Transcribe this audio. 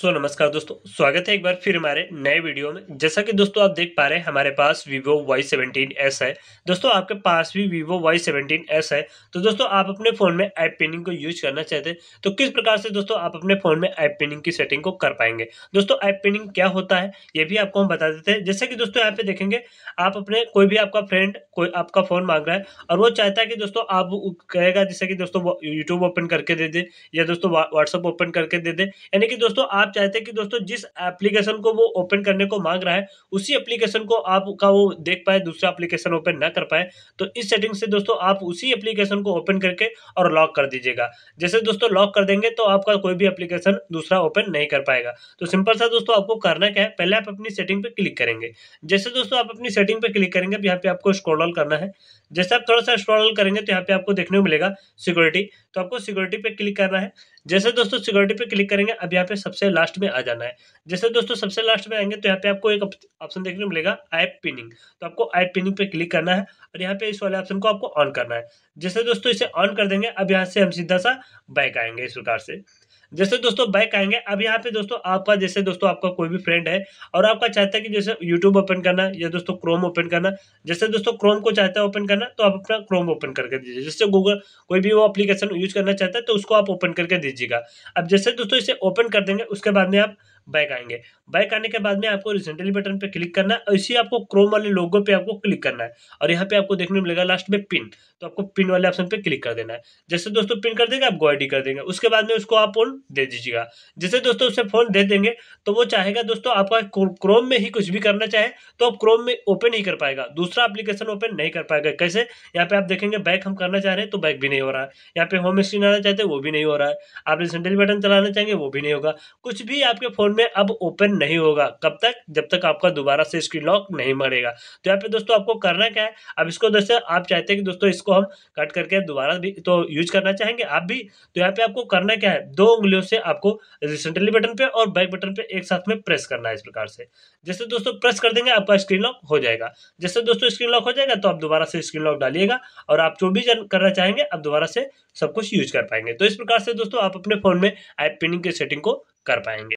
सो नमस्कार दोस्तों स्वागत है एक बार फिर हमारे नए वीडियो में जैसा कि दोस्तों आप देख पा रहे हैं हमारे पास वीवो वाई सेवनटीन एस है दोस्तों आपके पास भी वीवो वाई सेवनटीन एस है तो दोस्तों आप अपने फ़ोन में ऐप पिनिंग को यूज करना चाहते हैं तो किस प्रकार से दोस्तों आप अपने फ़ोन में ऐप पिनिंग की सेटिंग को कर पाएंगे दोस्तों ऐप पिनिंग क्या होता है ये भी आपको हम बता देते हैं जैसे कि दोस्तों यहाँ पे देखेंगे आप अपने कोई भी आपका फ्रेंड कोई आपका फ़ोन मांग रहा है और वो चाहता है कि दोस्तों आप कहेगा जैसे कि दोस्तों यूट्यूब ओपन करके दे दे या दोस्तों व्हाट्सअप ओपन करके दे दे यानी कि दोस्तों आप आप चाहते हैं कि दोस्तों जिस एप्लीकेशन को वो ओपन करने को मांग रहा है उसी एप्लीकेशन को आपका वो देख पाए दूसरा एप्लीकेशन ओपन ना कर पाए तो इस सेटिंग से दोस्तों आप उसी एप्लीकेशन को ओपन करके और लॉक कर दीजिएगा जैसे दोस्तों लॉक कर देंगे तो आपका कोई भी एप्लीकेशन दूसरा ओपन नहीं कर पाएगा तो सिंपल सा दोस्तों आपको करना क्या है पहले आप अपनी सेटिंग पर क्लिक करेंगे जैसे दोस्तों आप अपनी सेटिंग पर क्लिक करेंगे यहाँ पे आपको स्क्रॉल करना है जैसे आप थोड़ा सा स्क्रॉल करेंगे तो यहाँ पे आपको देखने को मिलेगा सिक्योरिटी तो आपको सिक्योरिटी पे क्लिक करना है जैसे दोस्तों सिक्योरिटी पे क्लिक करेंगे अब यहाँ पे सबसे लास्ट में आ जाना है जैसे दोस्तों सबसे लास्ट में आएंगे तो यहाँ पे आपको एक ऑप्शन देखने को मिलेगा ऐप पिनिंग तो आपको ऐप पिनिंग पे क्लिक करना है और यहाँ पे इस वाले ऑप्शन को आपको ऑन करना है जैसे दोस्तों इसे ऑन कर देंगे अब यहाँ से हम सीधा सा बैक आएंगे इस प्रकार से जैसे दोस्तों बैक आएंगे अब यहाँ पे दोस्तों आपका जैसे दोस्तों आपका कोई भी फ्रेंड है और आपका चाहता है कि जैसे यूट्यूब ओपन करना या दोस्तों क्रोम ओपन करना जैसे दोस्तों क्रोम को चाहता है ओपन करना तो आप अपना क्रोम ओपन करके दीजिए जैसे गूगल कोई भी वो अप्लीकेशन यूज करना चाहता है तो उसको आप ओपन करके दीजिएगा अब जैसे दोस्तों इसे ओपन कर देंगे उसके बाद में आप बैक आएंगे बैक आने के बाद में आपको रिसेंटली बटन पे क्लिक करना है इसी आपको क्रोम वाले लोगों पे आपको क्लिक करना है और यहाँ पे आपको देखने मिलेगा लास्ट में पिन तो आपको पिन वाले ऑप्शन पे क्लिक कर देना है जैसे दोस्तों पिन कर देंगे आप आई कर देंगे उसके बाद में उसको आप फोन दे दीजिएगा जैसे दोस्तों उसे फोन दे देंगे तो वो चाहेगा दोस्तों आपका क्रोम में ही कुछ भी करना चाहे तो आप क्रोम में ओपन ही कर पाएगा दूसरा अप्लीकेशन ओपन नहीं कर पाएगा कैसे यहाँ पे आप देखेंगे बैक हम करना चाह रहे हैं तो बैक भी नहीं हो रहा है यहाँ पे होम स्क्रीन आना चाहते हैं वो भी नहीं हो रहा है आप रिसेंटली बटन चलाना चाहेंगे वो भी नहीं होगा कुछ भी आपके फोन में अब ओपन नहीं होगा कब तक जब तक आपका दोबारा से स्क्रीन लॉक नहीं मरेगा तो यहाँ पे दोस्तों आपको करना क्या है अब इसको दोस्तों आप चाहते हैं कि दोस्तों इसको हम कट करके दोबारा भी तो यूज करना चाहेंगे आप भी तो यहाँ पे आपको करना क्या है दो उंगलियों से आपको रिसेंटली बटन पे और बैक बटन पे एक साथ में प्रेस करना है इस प्रकार से जैसे दोस्तों प्रेस कर देंगे आपका स्क्रीन लॉक हो जाएगा जैसे दोस्तों स्क्रीन लॉक हो जाएगा तो आप दोबारा से स्क्रीन लॉक डालिएगा और आप जो भी करना चाहेंगे आप दोबारा से सब कुछ यूज कर पाएंगे तो इस प्रकार से दोस्तों आप अपने फोन में ऐप पिनिंग के सेटिंग को कर पाएंगे